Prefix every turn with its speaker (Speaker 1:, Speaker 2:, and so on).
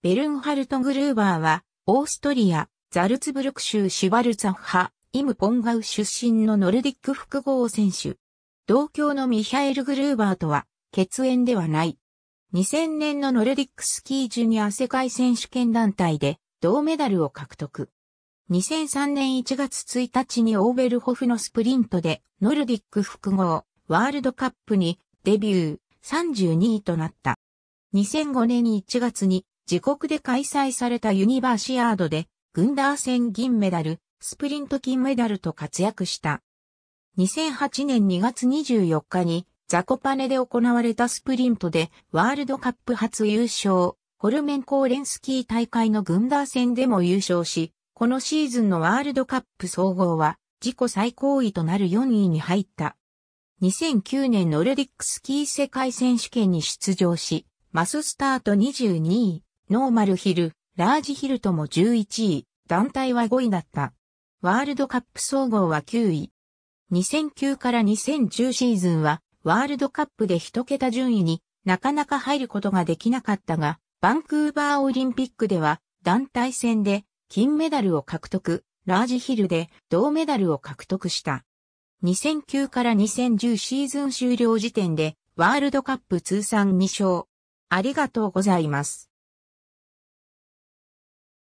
Speaker 1: ベルンハルト・グルーバーは、オーストリア、ザルツブルク州シュバルツァッハ、イム・ポンガウ出身のノルディック複合選手。同郷のミヒャエル・グルーバーとは、血縁ではない。2000年のノルディックスキージュニア世界選手権団体で、銅メダルを獲得。2003年1月1日にオーベルホフのスプリントで、ノルディック複合、ワールドカップに、デビュー、32位となった。2005年1月に、自国で開催されたユニバーシアードで、グンダー戦銀メダル、スプリント金メダルと活躍した。2008年2月24日に、ザコパネで行われたスプリントで、ワールドカップ初優勝、ホルメンコーレンスキー大会のグンダー戦でも優勝し、このシーズンのワールドカップ総合は、自己最高位となる4位に入った。2009年ノルディックスキー世界選手権に出場し、マススタート22位、ノーマルヒル、ラージヒルとも11位、団体は5位だった。ワールドカップ総合は9位。2009から2010シーズンは、ワールドカップで1桁順位になかなか入ることができなかったが、バンクーバーオリンピックでは団体戦で金メダルを獲得、ラージヒルで銅メダルを獲得した。2009から2010シーズン終了時点でワールドカップ通算2勝。ありがとうございます。